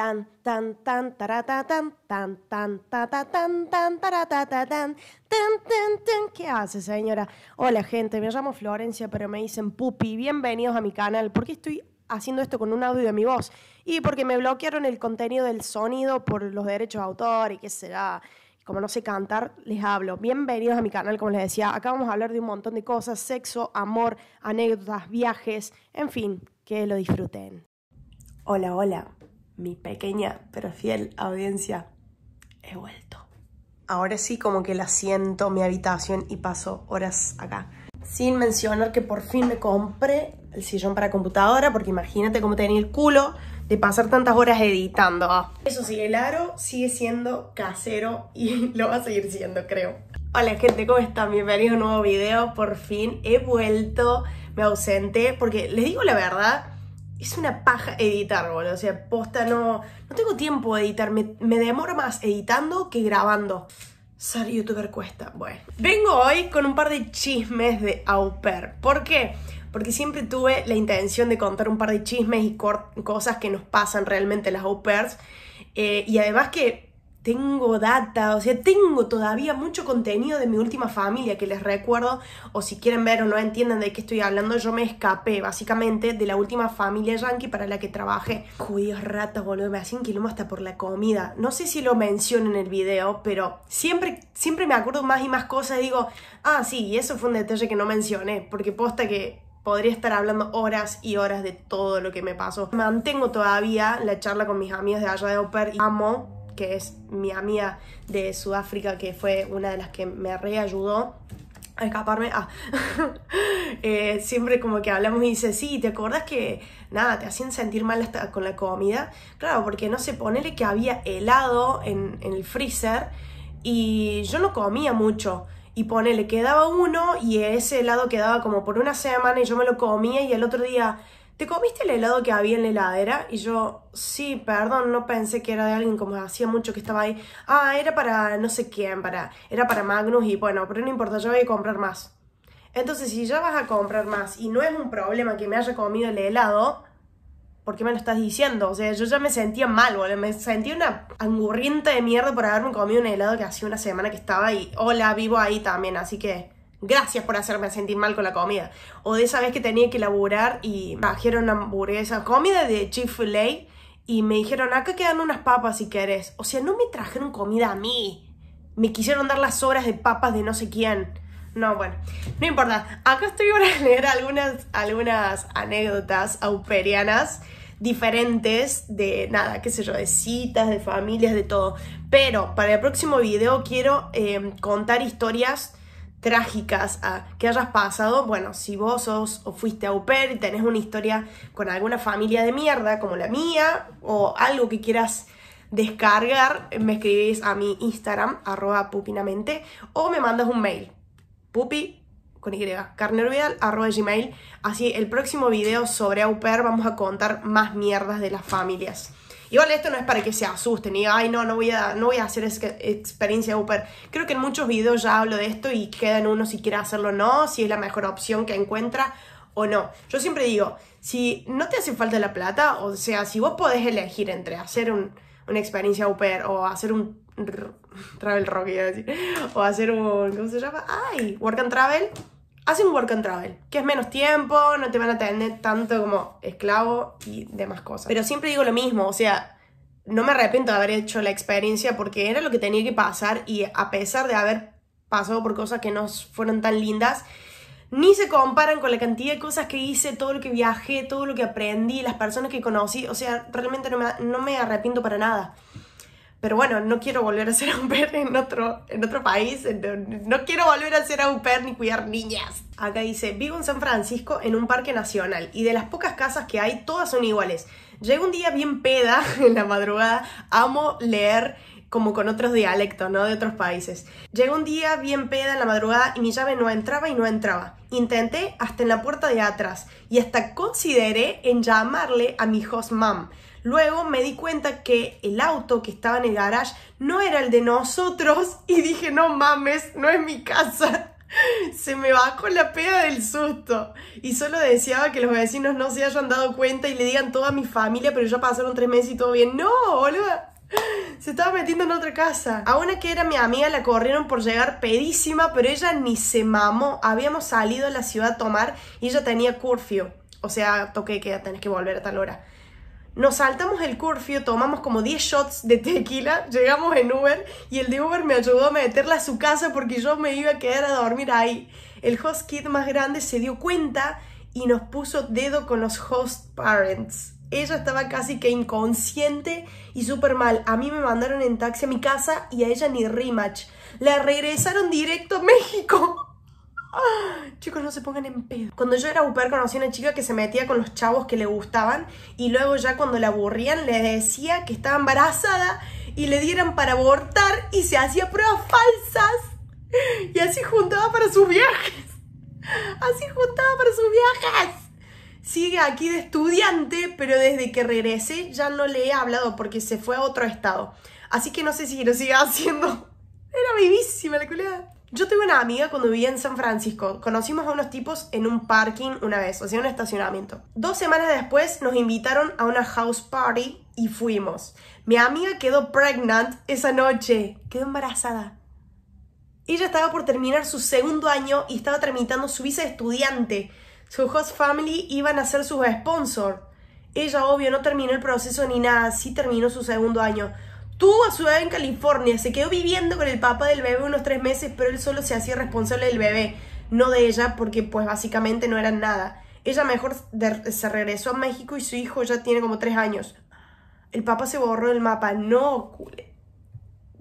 tan tan tan taratatan tan tan tatatán tan ta tan tan tan ¿Qué hace señora? Hola gente, me llamo Florencia, pero me dicen Pupi, bienvenidos a mi canal. ¿Por qué estoy haciendo esto con un audio de mi voz? Y porque me bloquearon el contenido del sonido por los derechos de autor y qué será como no sé cantar, les hablo. Bienvenidos a mi canal, como les decía, acá vamos a hablar de un montón de cosas, sexo, amor, anécdotas, viajes, en fin, que lo disfruten. Hola, hola, mi pequeña pero fiel audiencia, he vuelto. Ahora sí como que la siento mi habitación y paso horas acá. Sin mencionar que por fin me compré el sillón para computadora, porque imagínate cómo tenía el culo de pasar tantas horas editando. Ah. Eso sí, el aro sigue siendo casero y lo va a seguir siendo, creo. Hola gente, ¿cómo están? Bienvenidos a un nuevo video. Por fin he vuelto, me ausenté, porque les digo la verdad, es una paja editar, boludo. O sea, posta no. No tengo tiempo de editar. Me, demoro más editando que grabando. Ser youtuber cuesta. Bueno. Vengo hoy con un par de chismes de au pair. ¿Por qué? Porque siempre tuve la intención de contar un par de chismes y cosas que nos pasan realmente las au pairs. Eh, y además que tengo data, o sea, tengo todavía mucho contenido de mi última familia que les recuerdo, o si quieren ver o no entienden de qué estoy hablando, yo me escapé básicamente de la última familia yankee para la que trabajé. Judíos ratas, boludo, me hacían quilombo hasta por la comida. No sé si lo menciono en el video, pero siempre, siempre me acuerdo más y más cosas y digo, ah, sí, y eso fue un detalle que no mencioné, porque posta que podría estar hablando horas y horas de todo lo que me pasó. Mantengo todavía la charla con mis amigos de allá de Oper y amo que es mi amiga de Sudáfrica, que fue una de las que me reayudó a escaparme. Ah, eh, siempre como que hablamos y dice, sí, ¿te acordás que nada, te hacían sentir mal con la comida? Claro, porque no sé, ponele que había helado en, en el freezer y yo no comía mucho y ponele, quedaba uno y ese helado quedaba como por una semana y yo me lo comía y el otro día ¿te comiste el helado que había en la heladera? Y yo, sí, perdón, no pensé que era de alguien como hacía mucho que estaba ahí. Ah, era para no sé quién, para, era para Magnus y bueno, pero no importa, yo voy a comprar más. Entonces, si ya vas a comprar más y no es un problema que me haya comido el helado, ¿por qué me lo estás diciendo? O sea, yo ya me sentía mal, boludo. Me sentía una angurriente de mierda por haberme comido un helado que hacía una semana que estaba ahí hola, vivo ahí también, así que gracias por hacerme sentir mal con la comida. O de esa vez que tenía que laburar y me trajeron hamburguesa comida de chick fil y me dijeron, acá quedan unas papas si querés. O sea, no me trajeron comida a mí. Me quisieron dar las sobras de papas de no sé quién. No, bueno, no importa. Acá estoy para leer algunas, algunas anécdotas auperianas diferentes de nada, qué sé yo, de citas, de familias, de todo. Pero para el próximo video quiero eh, contar historias trágicas que hayas pasado, bueno, si vos sos o fuiste a pair y tenés una historia con alguna familia de mierda como la mía o algo que quieras descargar, me escribís a mi Instagram, arroba pupinamente, o me mandas un mail, pupi con Y, carnervidal, arroba gmail. Así, el próximo video sobre au vamos a contar más mierdas de las familias. Igual esto no es para que se asusten y, ay, no, no voy a, no voy a hacer esa experiencia Uber. Creo que en muchos videos ya hablo de esto y queda en uno si quiere hacerlo o no, si es la mejor opción que encuentra o no. Yo siempre digo, si no te hace falta la plata, o sea, si vos podés elegir entre hacer un, una experiencia Uber o hacer un travel rock, o hacer un, ¿cómo se llama? Ay, work and travel hacen work and travel, que es menos tiempo, no te van a tener tanto como esclavo y demás cosas. Pero siempre digo lo mismo, o sea, no me arrepiento de haber hecho la experiencia porque era lo que tenía que pasar y a pesar de haber pasado por cosas que no fueron tan lindas, ni se comparan con la cantidad de cosas que hice, todo lo que viajé, todo lo que aprendí, las personas que conocí, o sea, realmente no me, no me arrepiento para nada. Pero bueno, no quiero volver a ser au pair en otro, en otro país. No, no quiero volver a ser au pair ni cuidar niñas. Acá dice, vivo en San Francisco en un parque nacional y de las pocas casas que hay, todas son iguales. Llego un día bien peda en la madrugada, amo leer como con otros dialectos, ¿no? De otros países. Llegó un día bien peda en la madrugada y mi llave no entraba y no entraba. Intenté hasta en la puerta de atrás y hasta consideré en llamarle a mi host mom. Luego me di cuenta que el auto que estaba en el garage no era el de nosotros y dije, no mames, no es mi casa. Se me bajó la peda del susto y solo deseaba que los vecinos no se hayan dado cuenta y le digan toda mi familia, pero ya pasaron tres meses y todo bien. No, boluda. Se estaba metiendo en otra casa. A una que era mi amiga la corrieron por llegar pedísima, pero ella ni se mamó. Habíamos salido a la ciudad a tomar y ella tenía curfew. O sea, toqué que tenés que volver a tal hora. Nos saltamos el curfew, tomamos como 10 shots de tequila, llegamos en Uber y el de Uber me ayudó a meterla a su casa porque yo me iba a quedar a dormir ahí. El host kid más grande se dio cuenta y nos puso dedo con los host parents. Ella estaba casi que inconsciente y súper mal. A mí me mandaron en taxi a mi casa y a ella ni rematch. La regresaron directo a México. chicos, no se pongan en pedo. Cuando yo era upar conocí a una chica que se metía con los chavos que le gustaban y luego ya cuando la aburrían le decía que estaba embarazada y le dieran para abortar y se hacía pruebas falsas y así juntaba para sus viajes. Así juntaba para sus viajes sigue aquí de estudiante, pero desde que regresé ya no le he hablado porque se fue a otro estado. Así que no sé si lo sigue haciendo. Era vivísima la culera. Yo tuve una amiga cuando vivía en San Francisco. Conocimos a unos tipos en un parking una vez, o sea, un estacionamiento. Dos semanas después nos invitaron a una house party y fuimos. Mi amiga quedó pregnant esa noche. Quedó embarazada. Ella estaba por terminar su segundo año y estaba tramitando su visa de estudiante. Su host family iban a ser sus sponsor. Ella, obvio, no terminó el proceso ni nada, sí terminó su segundo año. Tuvo a su edad en California, se quedó viviendo con el papá del bebé unos tres meses, pero él solo se hacía responsable del bebé, no de ella, porque pues básicamente no eran nada. Ella mejor se regresó a México y su hijo ya tiene como tres años. El papá se borró del mapa, no, culé.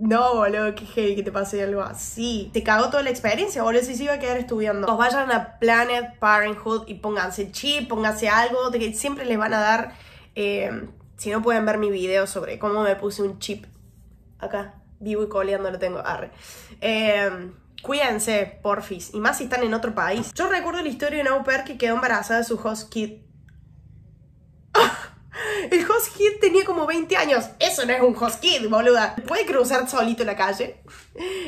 No, boludo, qué heavy que te pase algo así. Te cagó toda la experiencia, boludo, si se iba a quedar estudiando. vayan a Planet Parenthood y pónganse chip, pónganse algo, de que siempre les van a dar... Eh, si no pueden ver mi video sobre cómo me puse un chip acá, vivo y coleando lo tengo, arre. Em, cuídense, porfis, y más si están en otro país. Yo recuerdo la historia de una au que quedó embarazada de su host kid el host kid tenía como 20 años. Eso no es un host kid, boluda. ¿Puede cruzar solito la calle?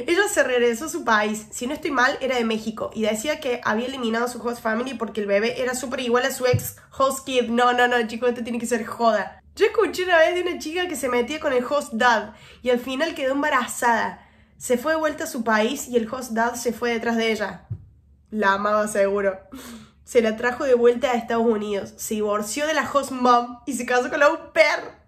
Ella se regresó a su país. Si no estoy mal, era de México. Y decía que había eliminado su host family porque el bebé era súper igual a su ex host kid. No, no, no, chico, esto tiene que ser joda. Yo escuché una vez de una chica que se metía con el host dad y al final quedó embarazada. Se fue de vuelta a su país y el host dad se fue detrás de ella. La amaba seguro se la trajo de vuelta a Estados Unidos, se divorció de la host mom y se casó con la au pair.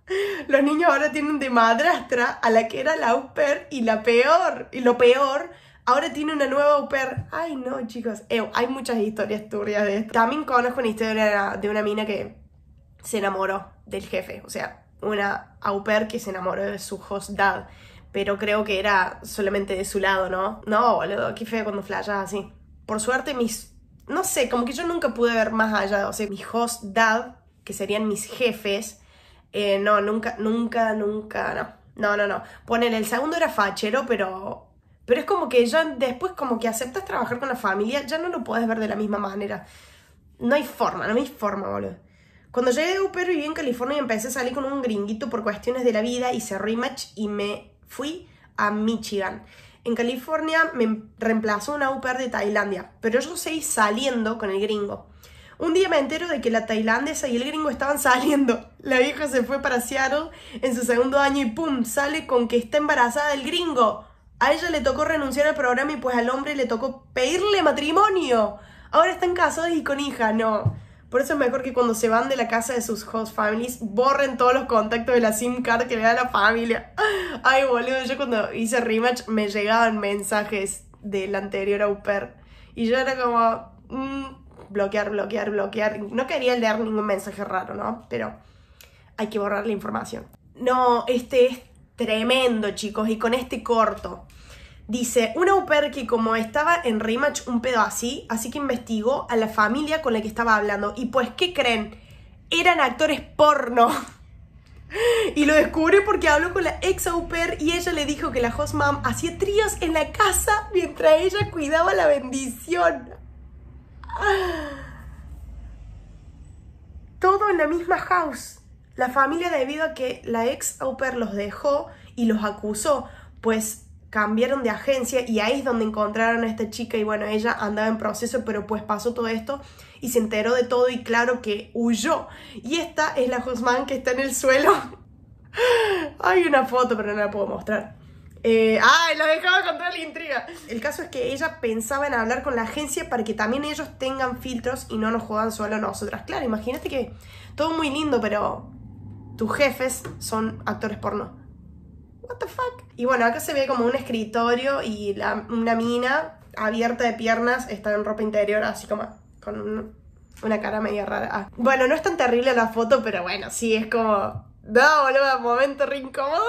Los niños ahora tienen de madrastra a la que era la au pair y la peor, y lo peor, ahora tiene una nueva au pair. Ay no, chicos, hay muchas historias turbias de esto. También conozco una historia de una, mina que se enamoró del jefe, o sea, una au pair que se enamoró de su host dad, pero creo que era solamente de su lado, ¿no? No, boludo, qué feo cuando flashas así. Por suerte mis no sé, como que yo nunca pude ver más allá, o sea, mi host dad, que serían mis jefes, eh, no, nunca, nunca, nunca, no. No, no, no. Ponen, el segundo era fachero, pero. Pero es como que ya después, como que aceptas trabajar con la familia, ya no lo puedes ver de la misma manera. No hay forma, no hay forma, boludo. Cuando llegué a Upero y viví en California y empecé a salir con un gringuito por cuestiones de la vida, y hice rematch y me fui a Michigan. En California me reemplazó una au de Tailandia, pero yo seguí saliendo con el gringo. Un día me entero de que la tailandesa y el gringo estaban saliendo. La hija se fue para Seattle en su segundo año y ¡pum! sale con que está embarazada del gringo. A ella le tocó renunciar al programa y pues al hombre le tocó pedirle matrimonio. Ahora están casados y con hija, no. Por eso es mejor que cuando se van de la casa de sus host families, borren todos los contactos de la SIM card que le da la familia. Ay, boludo, yo cuando hice rematch me llegaban mensajes del anterior au pair. Y yo era como, mm, bloquear, bloquear, bloquear. No quería leer ningún mensaje raro, ¿no? Pero hay que borrar la información. No, este es tremendo, chicos. Y con este corto. Dice, una que como estaba en rematch un pedo así, así que investigó a la familia con la que estaba hablando. Y pues, ¿qué creen? Eran actores porno. y lo descubre porque habló con la ex au pair y ella le dijo que la host mom hacía tríos en la casa mientras ella cuidaba la bendición. Todo en la misma house. La familia debido a que la ex au pair los dejó y los acusó, pues cambiaron de agencia y ahí es donde encontraron a esta chica y bueno, ella andaba en proceso, pero pues pasó todo esto y se enteró de todo y claro que huyó. Y esta es la Guzmán que está en el suelo. Hay una foto, pero no la puedo mostrar. Eh, ¡Ay! dejaba contar la intriga. El caso es que ella pensaba en hablar con la agencia para que también ellos tengan filtros y no nos juegan solo a nosotras. Claro, imagínate que todo muy lindo, pero tus jefes son actores porno what the fuck. Y bueno, acá se ve como un escritorio y una mina abierta de piernas está en ropa interior, así como con una cara media rara. Ah, bueno, no es tan terrible la foto, pero bueno, sí es como. No, boludo, momento re incómodo.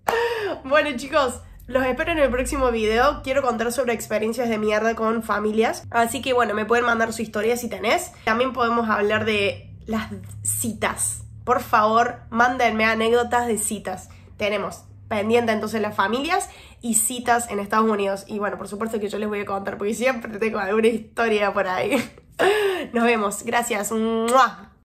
bueno, chicos. Los espero en el próximo video. Quiero contar sobre experiencias de mierda con familias. Así que bueno, me pueden mandar su historia si tenés. También podemos hablar de las citas. Por favor, mándenme anécdotas de citas. Tenemos pendiente entonces las familias y citas en Estados Unidos. Y bueno, por supuesto que yo les voy a contar porque siempre tengo alguna historia por ahí. Nos vemos. Gracias.